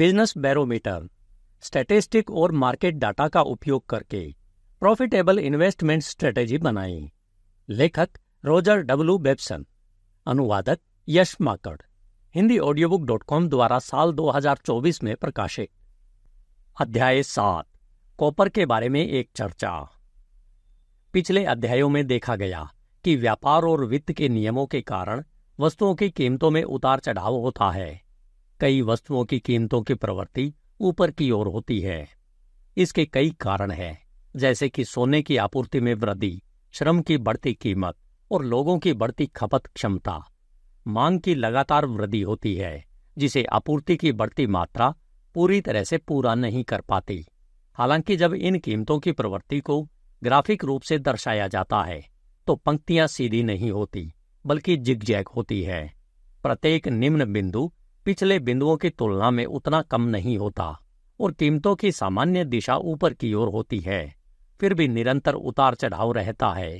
business barometer statistic और market data का उपयोग करके प्रॉफिटेबल इन्वेस्टमेंट स्ट्रेटेजी बनाएं लेखक रोजर डब्ल्यू बेब्सन अनुवादक Yash Makad Hindi audio book dot com द्वारा साल 2024 में प्रकाशित अध्याय सात कॉपर के बारे में एक चर्चा पिछले अध्यायों में देखा गया कि व्यापार और वित्त के नियमों के कारण वस्तुओं की कीमतों में उतार चढ़ाव होता है कई वस्तुओं की कीमतों की प्रवृत्ति ऊपर की ओर होती है इसके कई कारण हैं जैसे कि सोने की आपूर्ति में वृद्धि श्रम की बढ़ती कीमत और लोगों की बढ़ती खपत क्षमता मांग की लगातार वृद्धि होती है जिसे आपूर्ति की बढ़ती मात्रा पूरी तरह से पूरा नहीं कर पाती हालांकि जब इन कीमतों की प्रवृत्ति को ग्राफिक रूप से दर्शाया जाता है तो पंक्तियां सीधी नहीं होती बल्कि जिगजैग होती है प्रत्येक निम्न बिंदु पिछले बिंदुओं की तुलना में उतना कम नहीं होता और कीमतों की सामान्य दिशा ऊपर की ओर होती है फिर भी निरंतर उतार चढ़ाव रहता है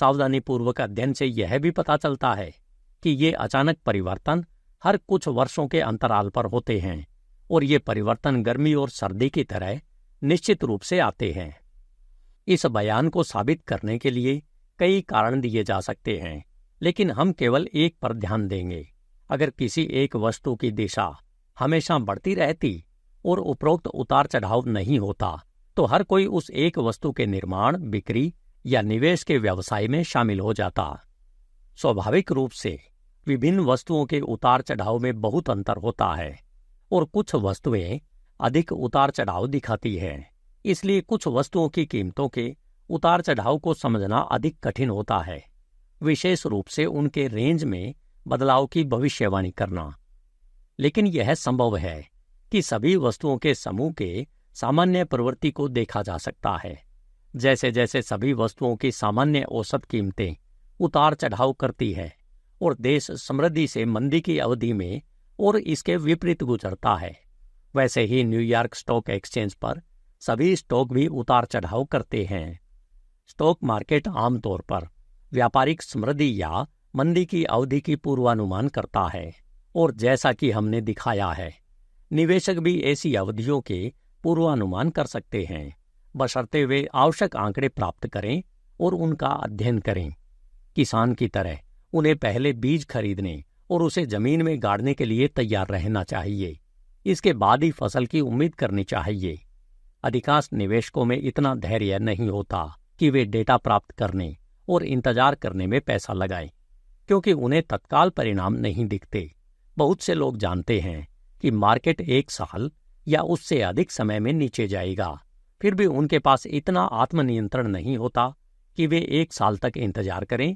सावधानी पूर्वक अध्ययन से यह भी पता चलता है कि ये अचानक परिवर्तन हर कुछ वर्षों के अंतराल पर होते हैं और ये परिवर्तन गर्मी और सर्दी की तरह निश्चित रूप से आते हैं इस बयान को साबित करने के लिए कई कारण दिए जा सकते हैं लेकिन हम केवल एक पर ध्यान देंगे अगर किसी एक वस्तु की दिशा हमेशा बढ़ती रहती और उपरोक्त उतार चढ़ाव नहीं होता तो हर कोई उस एक वस्तु के निर्माण बिक्री या निवेश के व्यवसाय में शामिल हो जाता स्वाभाविक रूप से विभिन्न वस्तुओं के उतार चढ़ाव में बहुत अंतर होता है और कुछ वस्तुएं अधिक उतार चढ़ाव दिखाती हैं इसलिए कुछ वस्तुओं की कीमतों के उतार चढ़ाव को समझना अधिक कठिन होता है विशेष रूप से उनके रेंज में बदलाव की भविष्यवाणी करना लेकिन यह संभव है कि सभी वस्तुओं के समूह के सामान्य प्रवृत्ति को देखा जा सकता है जैसे जैसे सभी वस्तुओं की सामान्य औसत कीमतें उतार चढ़ाव करती है और देश समृद्धि से मंदी की अवधि में और इसके विपरीत गुजरता है वैसे ही न्यूयॉर्क स्टॉक एक्सचेंज पर सभी स्टॉक भी उतार चढ़ाव करते हैं स्टॉक मार्केट आमतौर पर व्यापारिक समृद्धि या मंदी की अवधि की पूर्वानुमान करता है और जैसा कि हमने दिखाया है निवेशक भी ऐसी अवधियों के पूर्वानुमान कर सकते हैं बशर्ते वे आवश्यक आंकड़े प्राप्त करें और उनका अध्ययन करें किसान की तरह उन्हें पहले बीज खरीदने और उसे जमीन में गाड़ने के लिए तैयार रहना चाहिए इसके बाद ही फसल की उम्मीद करनी चाहिए अधिकांश निवेशकों में इतना धैर्य नहीं होता कि वे डेटा प्राप्त करने और इंतजार करने में पैसा लगाएं क्योंकि उन्हें तत्काल परिणाम नहीं दिखते बहुत से लोग जानते हैं कि मार्केट एक साल या उससे अधिक समय में नीचे जाएगा फिर भी उनके पास इतना आत्मनियंत्रण नहीं होता कि वे एक साल तक इंतजार करें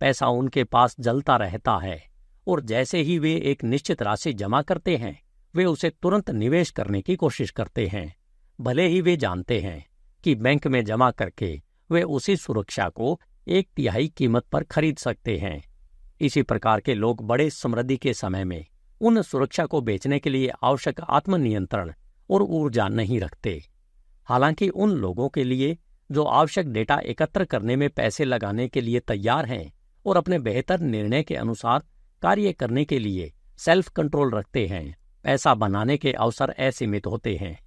पैसा उनके पास जलता रहता है और जैसे ही वे एक निश्चित राशि जमा करते हैं वे उसे तुरंत निवेश करने की कोशिश करते हैं भले ही वे जानते हैं कि बैंक में जमा करके वे उसी सुरक्षा को एक तिहाई कीमत पर खरीद सकते हैं इसी प्रकार के लोग बड़े समृद्धि के समय में उन सुरक्षा को बेचने के लिए आवश्यक आत्मनियंत्रण और ऊर्जा नहीं रखते हालांकि उन लोगों के लिए जो आवश्यक डेटा एकत्र करने में पैसे लगाने के लिए तैयार हैं और अपने बेहतर निर्णय के अनुसार कार्य करने के लिए सेल्फ कंट्रोल रखते हैं पैसा बनाने के अवसर असीमित होते हैं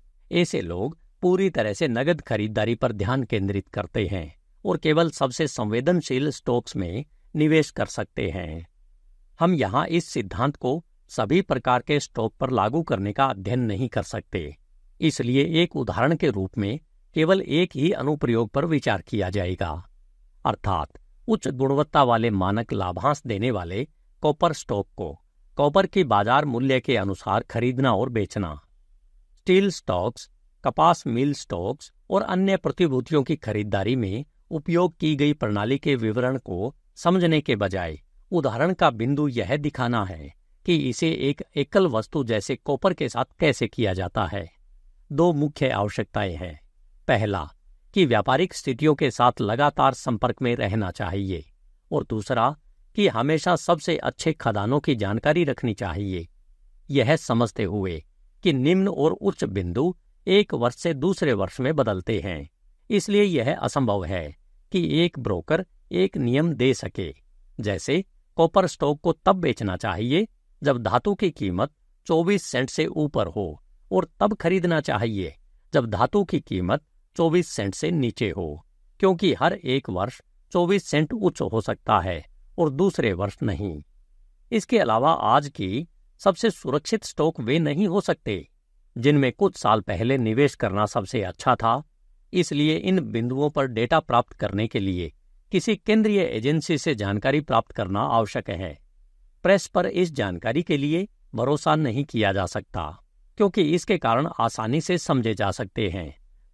ऐसे लोग पूरी तरह से नगद खरीदारी पर ध्यान केंद्रित करते हैं और केवल सबसे संवेदनशील स्टॉक्स में निवेश कर सकते हैं हम यहाँ इस सिद्धांत को सभी प्रकार के स्टॉक पर लागू करने का अध्ययन नहीं कर सकते इसलिए एक उदाहरण के रूप में केवल एक ही अनुप्रयोग पर विचार किया जाएगा अर्थात उच्च गुणवत्ता वाले मानक लाभांश देने वाले कॉपर स्टॉक को कॉपर के बाजार मूल्य के अनुसार खरीदना और बेचना स्टील स्टॉक्स कपास मिल स्टॉक्स और अन्य प्रतिभूतियों की खरीदारी में उपयोग की गई प्रणाली के विवरण को समझने के बजाय उदाहरण का बिंदु यह दिखाना है कि इसे एक एकल वस्तु जैसे कॉपर के साथ कैसे किया जाता है दो मुख्य आवश्यकताएं हैं पहला कि व्यापारिक स्थितियों के साथ लगातार संपर्क में रहना चाहिए और दूसरा कि हमेशा सबसे अच्छे खदानों की जानकारी रखनी चाहिए यह समझते हुए कि निम्न और उच्च बिंदु एक वर्ष से दूसरे वर्ष में बदलते हैं इसलिए यह असंभव है कि एक ब्रोकर एक नियम दे सके जैसे कॉपर स्टॉक को तब बेचना चाहिए जब धातु की कीमत 24 सेंट से ऊपर हो और तब खरीदना चाहिए जब धातु की कीमत 24 सेंट से नीचे हो क्योंकि हर एक वर्ष 24 सेंट उच्च हो सकता है और दूसरे वर्ष नहीं इसके अलावा आज की सबसे सुरक्षित स्टॉक वे नहीं हो सकते जिनमें कुछ साल पहले निवेश करना सबसे अच्छा था इसलिए इन बिंदुओं पर डेटा प्राप्त करने के लिए किसी केंद्रीय एजेंसी से जानकारी प्राप्त करना आवश्यक है प्रेस पर इस जानकारी के लिए भरोसा नहीं किया जा सकता क्योंकि इसके कारण आसानी से समझे जा सकते हैं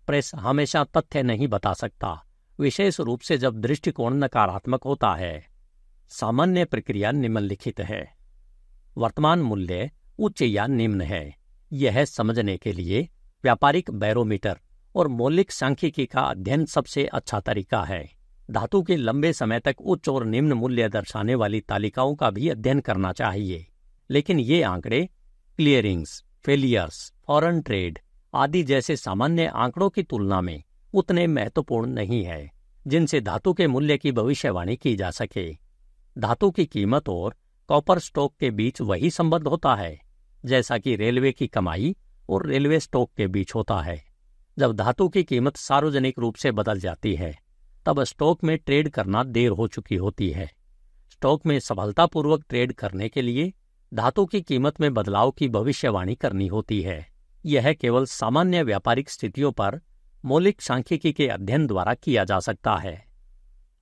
प्रेस हमेशा तथ्य नहीं बता सकता विशेष रूप से जब दृष्टिकोण नकारात्मक होता है सामान्य प्रक्रिया निम्नलिखित है वर्तमान मूल्य उच्च या निम्न है यह समझने के लिए व्यापारिक बैरोमीटर और मौलिक सांख्यिकी का अध्ययन सबसे अच्छा तरीका है धातु के लंबे समय तक उच्च और निम्न मूल्य दर्शाने वाली तालिकाओं का भी अध्ययन करना चाहिए लेकिन ये आंकड़े क्लियरिंग्स फेलियर्स फॉरन ट्रेड आदि जैसे सामान्य आंकड़ों की तुलना में उतने महत्वपूर्ण नहीं है जिनसे धातु के मूल्य की भविष्यवाणी की जा सके धातु की कीमत और कॉपर स्टॉक के बीच वही संबंध होता है जैसा कि रेलवे की कमाई और रेलवे स्टॉक के बीच होता है जब धातु की कीमत सार्वजनिक रूप से बदल जाती है तब स्टॉक में ट्रेड करना देर हो चुकी होती है स्टॉक में सफलतापूर्वक ट्रेड करने के लिए धातु की कीमत में बदलाव की भविष्यवाणी करनी होती है यह केवल सामान्य व्यापारिक स्थितियों पर मौलिक सांख्यिकी के अध्ययन द्वारा किया जा सकता है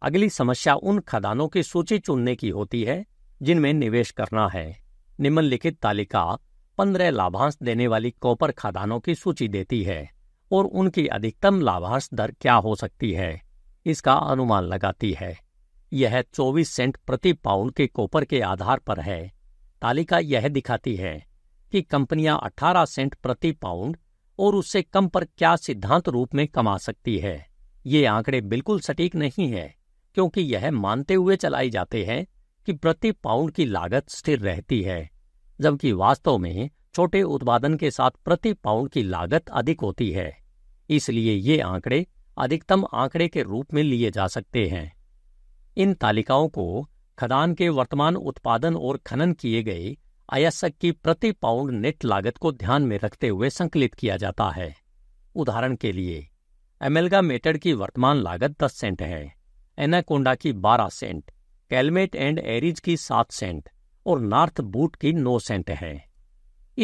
अगली समस्या उन खदानों की सूची चुनने की होती है जिनमें निवेश करना है निम्नलिखित तालिका पंद्रह लाभांश देने वाली कॉपर खदानों की सूची देती है और उनकी अधिकतम लाभांश दर क्या हो सकती है इसका अनुमान लगाती है यह 24 सेंट प्रति पाउंड के कोपर के आधार पर है तालिका यह दिखाती है कि कंपनियां 18 सेंट प्रति पाउंड और उससे कम पर क्या सिद्धांत रूप में कमा सकती है ये आंकड़े बिल्कुल सटीक नहीं है क्योंकि यह मानते हुए चलाए जाते हैं कि प्रति पाउंड की लागत स्थिर रहती है जबकि वास्तव में छोटे उत्पादन के साथ प्रति पाउंड की लागत अधिक होती है इसलिए ये आंकड़े अधिकतम आंकड़े के रूप में लिए जा सकते हैं इन तालिकाओं को खदान के वर्तमान उत्पादन और खनन किए गए अयस्क की प्रति पाउंड नेट लागत को ध्यान में रखते हुए संकलित किया जाता है उदाहरण के लिए एमेलगामेटेड की वर्तमान लागत दस सेंट है एनाकोंडा की बारह सेंट कैलमेट एंड एरिज की सात सेंट और नॉर्थ बूट की नौ सेंट है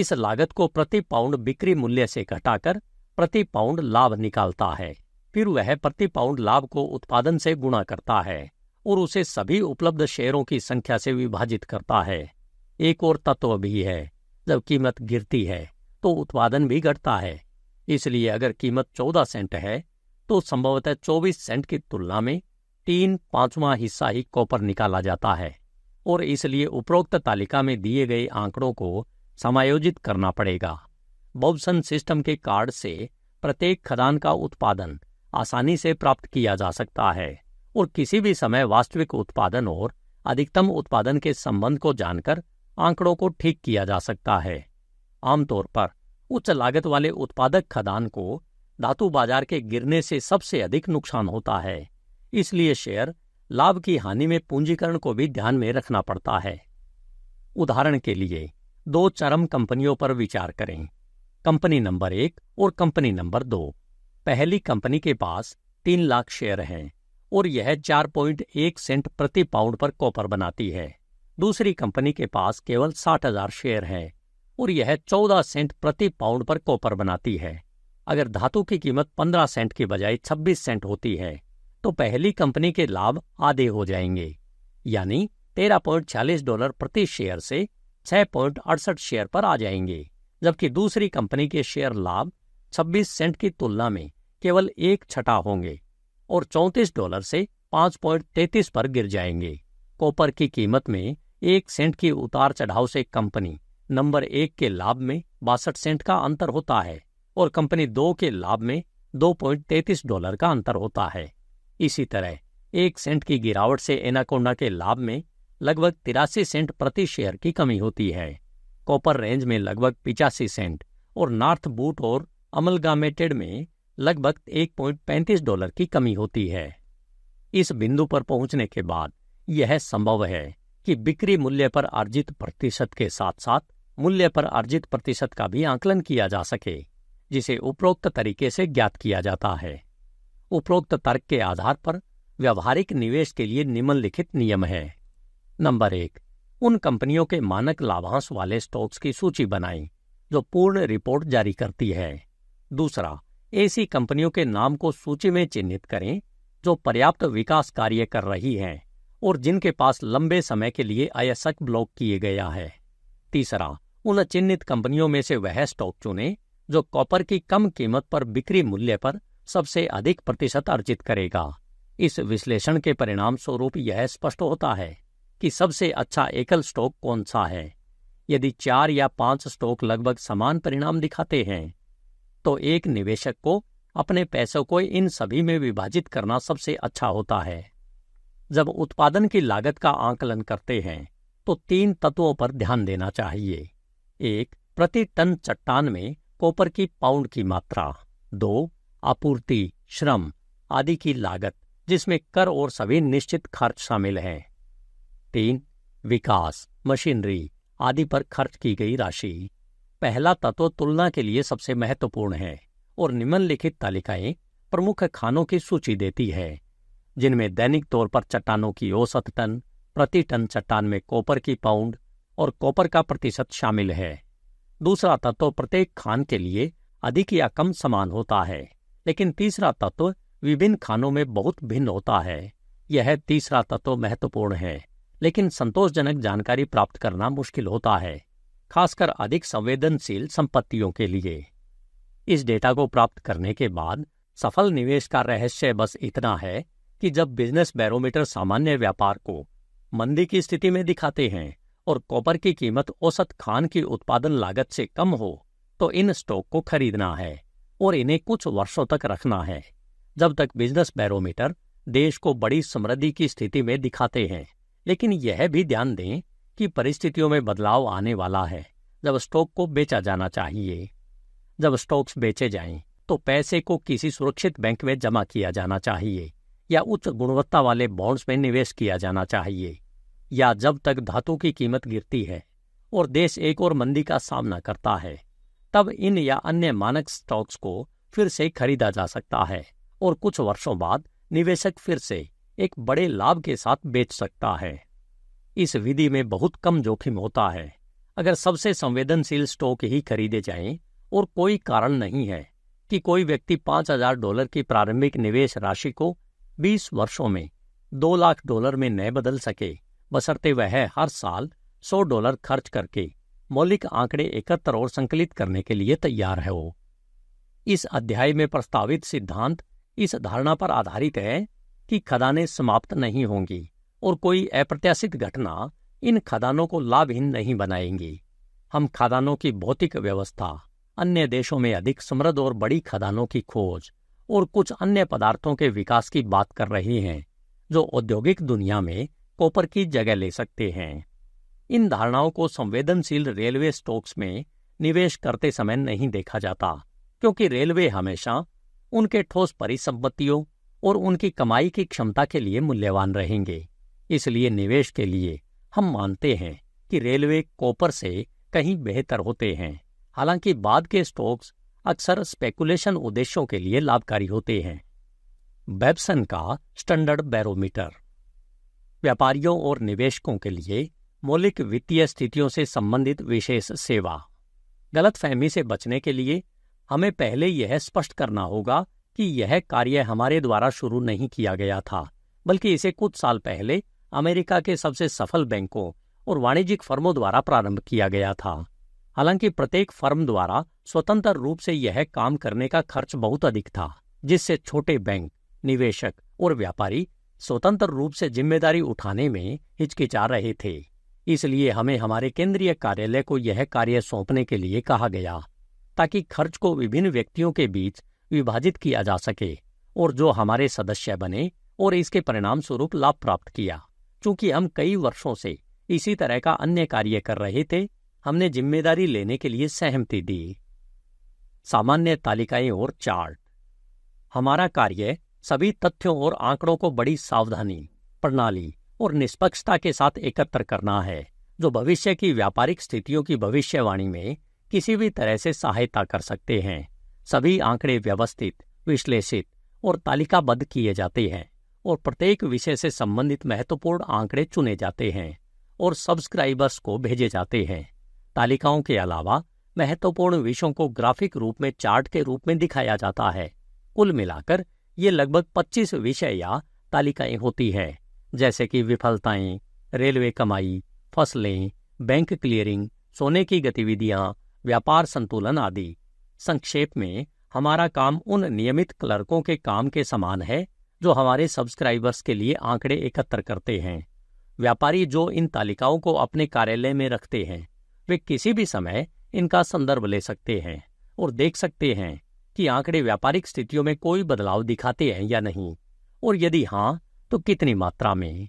इस लागत को प्रति पाउंड बिक्री मूल्य से घटाकर प्रति पाउंड लाभ निकालता है फिर वह प्रति पाउंड लाभ को उत्पादन से गुणा करता है और उसे सभी उपलब्ध शेयरों की संख्या से विभाजित करता है एक और तत्व भी है जब कीमत गिरती है तो उत्पादन भी घटता है इसलिए अगर कीमत चौदह सेंट है तो संभवतः चौबीस सेंट की तुलना में तीन पांचवा हिस्सा ही कॉपर निकाला जाता है और इसलिए उपरोक्त तालिका में दिए गए आंकड़ों को समायोजित करना पड़ेगा बॉब्सन सिस्टम के कार्ड से प्रत्येक खदान का उत्पादन आसानी से प्राप्त किया जा सकता है और किसी भी समय वास्तविक उत्पादन और अधिकतम उत्पादन के संबंध को जानकर आंकड़ों को ठीक किया जा सकता है आमतौर पर उच्च लागत वाले उत्पादक खदान को धातु बाजार के गिरने से सबसे अधिक नुकसान होता है इसलिए शेयर लाभ की हानि में पूंजीकरण को भी ध्यान में रखना पड़ता है उदाहरण के लिए दो चरम कंपनियों पर विचार करें कंपनी नंबर एक और कंपनी नंबर दो पहली कंपनी के पास तीन लाख शेयर हैं और यह चार पॉइंट एक सेंट प्रति पाउंड पर कॉपर बनाती है दूसरी कंपनी के पास केवल साठ हजार शेयर हैं और यह चौदह सेंट प्रति पाउंड पर कॉपर बनाती है अगर धातु की कीमत पंद्रह सेंट की बजाय छब्बीस सेंट होती है तो पहली कंपनी के लाभ आधे हो जाएंगे यानी तेरह पॉइंट छियालीस डॉलर प्रति शेयर से छह पॉइंट अड़सठ शेयर पर आ जाएंगे जबकि दूसरी कंपनी के शेयर लाभ 26 सेंट की तुलना में केवल एक छठा होंगे और चौंतीस डॉलर से 5.33 पर गिर जाएंगे कॉपर की कीमत में एक सेंट की उतार चढ़ाव से कंपनी नंबर एक के लाभ में बासठ सेंट का अंतर होता है और कंपनी दो के लाभ में 2.33 डॉलर का अंतर होता है इसी तरह एक सेंट की गिरावट से एनाकोंडा के लाभ में लगभग तिरासी सेंट प्रति शेयर की कमी होती है कॉपर रेंज में लगभग पिचासी सेंट और नॉर्थ बूट और अमलगामेटेड में लगभग 1.35 डॉलर की कमी होती है इस बिंदु पर पहुंचने के बाद यह संभव है कि बिक्री मूल्य पर अर्जित प्रतिशत के साथ साथ मूल्य पर अर्जित प्रतिशत का भी आंकलन किया जा सके जिसे उपरोक्त तरीके से ज्ञात किया जाता है उपरोक्त तर्क के आधार पर व्यावहारिक निवेश के लिए निम्नलिखित नियम है नंबर एक उन कंपनियों के मानक लाभांश वाले स्टॉक्स की सूची बनाएं जो पूर्ण रिपोर्ट जारी करती है दूसरा ऐसी कंपनियों के नाम को सूची में चिन्हित करें जो पर्याप्त विकास कार्य कर रही हैं और जिनके पास लंबे समय के लिए अयसक ब्लॉक किए गया है तीसरा उन चिन्हित कंपनियों में से वह स्टॉक चुनें जो कॉपर की कम कीमत पर बिक्री मूल्य पर सबसे अधिक प्रतिशत अर्जित करेगा इस विश्लेषण के परिणाम स्वरूप यह स्पष्ट होता है कि सबसे अच्छा एकल स्टॉक कौन सा है यदि चार या पांच स्टॉक लगभग समान परिणाम दिखाते हैं तो एक निवेशक को अपने पैसों को इन सभी में विभाजित करना सबसे अच्छा होता है जब उत्पादन की लागत का आंकलन करते हैं तो तीन तत्वों पर ध्यान देना चाहिए एक प्रति टन चट्टान में कॉपर की पाउंड की मात्रा दो आपूर्ति श्रम आदि की लागत जिसमें कर और सभी निश्चित खर्च शामिल हैं तीन विकास मशीनरी आदि पर खर्च की गई राशि पहला तत्व तुलना के लिए सबसे महत्वपूर्ण है और निम्नलिखित तालिकाएं प्रमुख खानों की सूची देती है जिनमें दैनिक तौर पर चट्टानों की औसत टन प्रति टन चट्टान में कॉपर की पाउंड और कॉपर का प्रतिशत शामिल है दूसरा तत्व प्रत्येक खान के लिए अधिक या कम समान होता है लेकिन तीसरा तत्व विभिन्न खानों में बहुत भिन्न होता है यह तीसरा तत्व महत्वपूर्ण है लेकिन संतोषजनक जानकारी प्राप्त करना मुश्किल होता है खासकर अधिक संवेदनशील संपत्तियों के लिए इस डेटा को प्राप्त करने के बाद सफल निवेश का रहस्य बस इतना है कि जब बिजनेस बैरोमीटर सामान्य व्यापार को मंदी की स्थिति में दिखाते हैं और कॉपर की कीमत औसत खान की उत्पादन लागत से कम हो तो इन स्टॉक को खरीदना है और इन्हें कुछ वर्षों तक रखना है जब तक बिजनेस बैरोमीटर देश को बड़ी समृद्धि की स्थिति में दिखाते हैं लेकिन यह भी ध्यान दें कि परिस्थितियों में बदलाव आने वाला है जब स्टॉक को बेचा जाना चाहिए जब स्टॉक्स बेचे जाएं तो पैसे को किसी सुरक्षित बैंक में जमा किया जाना चाहिए या उच्च गुणवत्ता वाले बॉन्ड्स में निवेश किया जाना चाहिए या जब तक धातु की कीमत गिरती है और देश एक और मंदी का सामना करता है तब इन या अन्य मानक स्टॉक्स को फिर से खरीदा जा सकता है और कुछ वर्षों बाद निवेशक फिर से एक बड़े लाभ के साथ बेच सकता है इस विधि में बहुत कम जोखिम होता है अगर सबसे संवेदनशील स्टॉक ही खरीदे जाएं और कोई कारण नहीं है कि कोई व्यक्ति पांच हजार डॉलर की प्रारंभिक निवेश राशि को 20 वर्षों में दो लाख डॉलर में न बदल सके बसरते वह हर साल 100 डॉलर खर्च करके मौलिक आंकड़े एकत्र और संकलित करने के लिए तैयार है वो इस अध्याय में प्रस्तावित सिद्धांत इस धारणा पर आधारित है कि खदानें समाप्त नहीं होंगी और कोई अप्रत्याशित घटना इन खदानों को लाभहीन नहीं बनाएंगी हम खदानों की भौतिक व्यवस्था अन्य देशों में अधिक समृद्ध और बड़ी खदानों की खोज और कुछ अन्य पदार्थों के विकास की बात कर रहे हैं जो औद्योगिक दुनिया में कॉपर की जगह ले सकते हैं इन धारणाओं को संवेदनशील रेलवे स्टॉक्स में निवेश करते समय नहीं देखा जाता क्योंकि रेलवे हमेशा उनके ठोस परिसंपत्तियों और उनकी कमाई की क्षमता के लिए मूल्यवान रहेंगे इसलिए निवेश के लिए हम मानते हैं कि रेलवे कॉपर से कहीं बेहतर होते हैं हालांकि बाद के स्टॉक्स अक्सर स्पेकुलेशन उद्देश्यों के लिए लाभकारी होते हैं बेब्सन का स्टैंडर्ड बैरोमीटर व्यापारियों और निवेशकों के लिए मौलिक वित्तीय स्थितियों से संबंधित विशेष सेवा गलतफहमी से बचने के लिए हमें पहले यह स्पष्ट करना होगा कि यह कार्य हमारे द्वारा शुरू नहीं किया गया था बल्कि इसे कुछ साल पहले अमेरिका के सबसे सफल बैंकों और वाणिज्यिक फर्मों द्वारा प्रारंभ किया गया था हालांकि प्रत्येक फर्म द्वारा स्वतंत्र रूप से यह काम करने का खर्च बहुत अधिक था जिससे छोटे बैंक निवेशक और व्यापारी स्वतंत्र रूप से जिम्मेदारी उठाने में हिचकिचा रहे थे इसलिए हमें हमारे केंद्रीय कार्यालय को यह कार्य सौंपने के लिए कहा गया ताकि खर्च को विभिन्न व्यक्तियों के बीच विभाजित किया जा सके और जो हमारे सदस्य बने और इसके परिणाम स्वरूप लाभ प्राप्त किया चूंकि हम कई वर्षों से इसी तरह का अन्य कार्य कर रहे थे हमने जिम्मेदारी लेने के लिए सहमति दी सामान्य तालिकाएं और चार्ट हमारा कार्य सभी तथ्यों और आंकड़ों को बड़ी सावधानी प्रणाली और निष्पक्षता के साथ एकत्र करना है जो भविष्य की व्यापारिक स्थितियों की भविष्यवाणी में किसी भी तरह से सहायता कर सकते हैं सभी आंकड़े व्यवस्थित विश्लेषित और तालिकाबद्ध किए जाते हैं और प्रत्येक विषय से संबंधित महत्वपूर्ण आंकड़े चुने जाते हैं और सब्सक्राइबर्स को भेजे जाते हैं तालिकाओं के अलावा महत्वपूर्ण विषयों को ग्राफिक रूप में चार्ट के रूप में दिखाया जाता है कुल मिलाकर ये लगभग 25 विषय या तालिकाएं होती हैं जैसे कि विफलताएं रेलवे कमाई फसलें बैंक क्लियरिंग सोने की गतिविधियां व्यापार संतुलन आदि संक्षेप में हमारा काम उन नियमित क्लर्कों के काम के समान है जो हमारे सब्सक्राइबर्स के लिए आंकड़े एकत्र करते हैं व्यापारी जो इन तालिकाओं को अपने कार्यालय में रखते हैं वे किसी भी समय इनका संदर्भ ले सकते हैं और देख सकते हैं कि आंकड़े व्यापारिक स्थितियों में कोई बदलाव दिखाते हैं या नहीं और यदि हाँ तो कितनी मात्रा में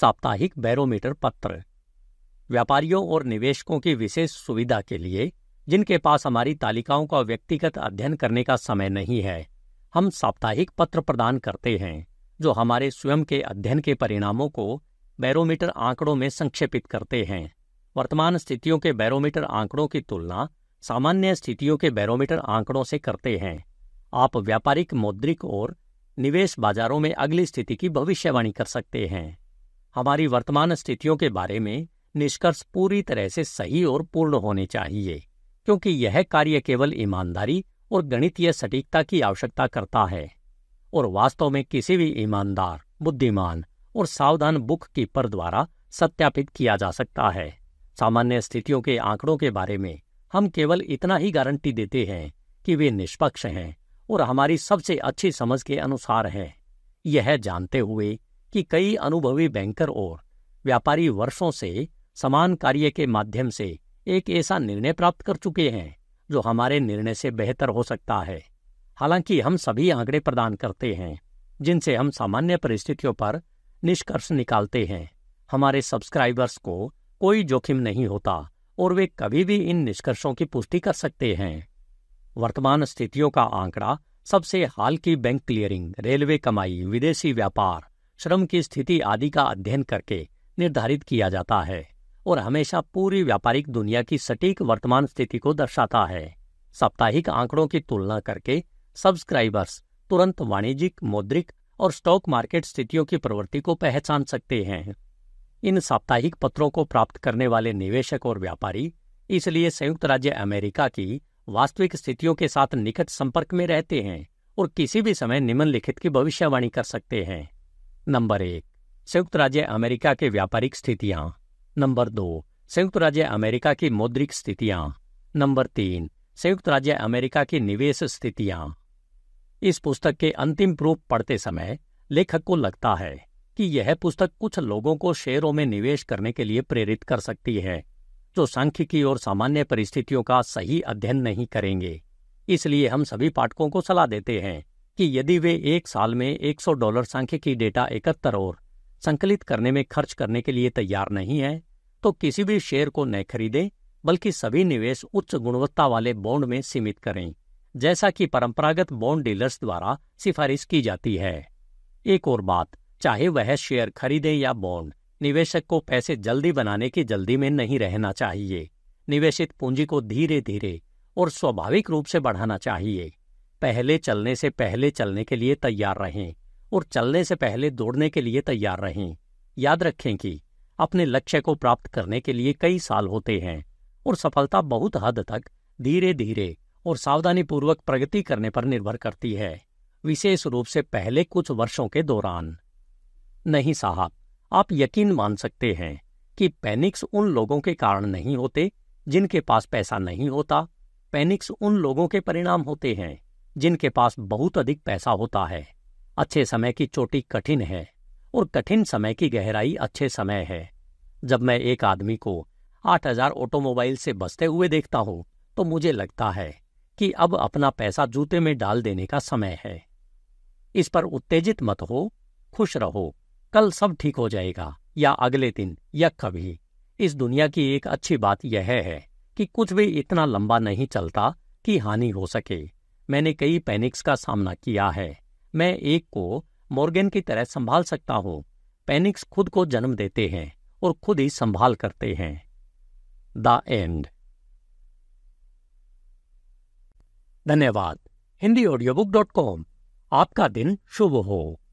साप्ताहिक बैरोमीटर पत्र व्यापारियों और निवेशकों की विशेष सुविधा के लिए जिनके पास हमारी तालिकाओं का व्यक्तिगत अध्ययन करने का समय नहीं है हम साप्ताहिक पत्र प्रदान करते हैं जो हमारे स्वयं के अध्ययन के परिणामों को बैरोमीटर आंकड़ों में संक्षेपित करते हैं वर्तमान स्थितियों के बैरोमीटर आंकड़ों की तुलना सामान्य स्थितियों के बैरोमीटर आंकड़ों से करते हैं आप व्यापारिक मौद्रिक और निवेश बाजारों में अगली स्थिति की भविष्यवाणी कर सकते हैं हमारी वर्तमान स्थितियों के बारे में निष्कर्ष पूरी तरह से सही और पूर्ण होने चाहिए क्योंकि यह कार्य केवल ईमानदारी और गणितीय सटीकता की आवश्यकता करता है और वास्तव में किसी भी ईमानदार बुद्धिमान और सावधान बुक कीपर द्वारा सत्यापित किया जा सकता है सामान्य स्थितियों के आंकड़ों के बारे में हम केवल इतना ही गारंटी देते हैं कि वे निष्पक्ष हैं और हमारी सबसे अच्छी समझ के अनुसार हैं यह जानते हुए कि कई अनुभवी बैंकर और व्यापारी वर्षों से समान कार्य के माध्यम से एक ऐसा निर्णय प्राप्त कर चुके हैं जो हमारे निर्णय से बेहतर हो सकता है हालांकि हम सभी आंकड़े प्रदान करते हैं जिनसे हम सामान्य परिस्थितियों पर निष्कर्ष निकालते हैं हमारे सब्सक्राइबर्स को कोई जोखिम नहीं होता और वे कभी भी इन निष्कर्षों की पुष्टि कर सकते हैं वर्तमान स्थितियों का आंकड़ा सबसे हाल की बैंक क्लियरिंग रेलवे कमाई विदेशी व्यापार श्रम की स्थिति आदि का अध्ययन करके निर्धारित किया जाता है और हमेशा पूरी व्यापारिक दुनिया की सटीक वर्तमान स्थिति को दर्शाता है साप्ताहिक आंकड़ों की तुलना करके सब्सक्राइबर्स तुरंत वाणिज्यिक मौद्रिक और स्टॉक मार्केट स्थितियों की प्रवृत्ति को पहचान सकते हैं इन साप्ताहिक पत्रों को प्राप्त करने वाले निवेशक और व्यापारी इसलिए संयुक्त राज्य अमेरिका की वास्तविक स्थितियों के साथ निकट संपर्क में रहते हैं और किसी भी समय निम्नलिखित की भविष्यवाणी कर सकते हैं नंबर एक संयुक्त राज्य अमेरिका के व्यापारिक स्थितियां नंबर दो संयुक्त राज्य अमेरिका की मौद्रिक स्थितियां नंबर तीन संयुक्त राज्य अमेरिका की निवेश स्थितियां इस पुस्तक के अंतिम प्रूफ पढ़ते समय लेखक को लगता है कि यह पुस्तक कुछ लोगों को शेयरों में निवेश करने के लिए प्रेरित कर सकती है जो सांख्यिकी और सामान्य परिस्थितियों का सही अध्ययन नहीं करेंगे इसलिए हम सभी पाठकों को सलाह देते हैं कि यदि वे एक साल में 100 डॉलर सांख्यिकी डेटा एकहत्तर और संकलित करने में खर्च करने के लिए तैयार नहीं है तो किसी भी शेयर को न खरीदें बल्कि सभी निवेश उच्च गुणवत्ता वाले बॉन्ड में सीमित करें जैसा कि परंपरागत बॉन्ड डीलर्स द्वारा सिफारिश की जाती है एक और बात चाहे वह शेयर खरीदें या बॉन्ड निवेशक को पैसे जल्दी बनाने की जल्दी में नहीं रहना चाहिए निवेशित पूंजी को धीरे धीरे और स्वाभाविक रूप से बढ़ाना चाहिए पहले चलने से पहले चलने के लिए तैयार रहें और चलने से पहले दौड़ने के लिए तैयार रहें याद रखें कि अपने लक्ष्य को प्राप्त करने के लिए कई साल होते हैं और सफलता बहुत हद तक धीरे धीरे और सावधानीपूर्वक प्रगति करने पर निर्भर करती है विशेष रूप से पहले कुछ वर्षों के दौरान नहीं साहब आप यकीन मान सकते हैं कि पैनिक्स उन लोगों के कारण नहीं होते जिनके पास पैसा नहीं होता पैनिक्स उन लोगों के परिणाम होते हैं जिनके पास बहुत अधिक पैसा होता है अच्छे समय की चोटी कठिन है और कठिन समय की गहराई अच्छे समय है जब मैं एक आदमी को 8000 ऑटोमोबाइल से बसते हुए देखता हूं तो मुझे लगता है कि अब अपना पैसा जूते में डाल देने का समय है इस पर उत्तेजित मत हो खुश रहो कल सब ठीक हो जाएगा या अगले दिन या कभी इस दुनिया की एक अच्छी बात यह है कि कुछ भी इतना लंबा नहीं चलता कि हानि हो सके मैंने कई पैनिक्स का सामना किया है मैं एक को मॉर्गेन की तरह संभाल सकता हूं पैनिक्स खुद को जन्म देते हैं और खुद ही संभाल करते हैं द एंड धन्यवाद Hindi audio book dot com आपका दिन शुभ हो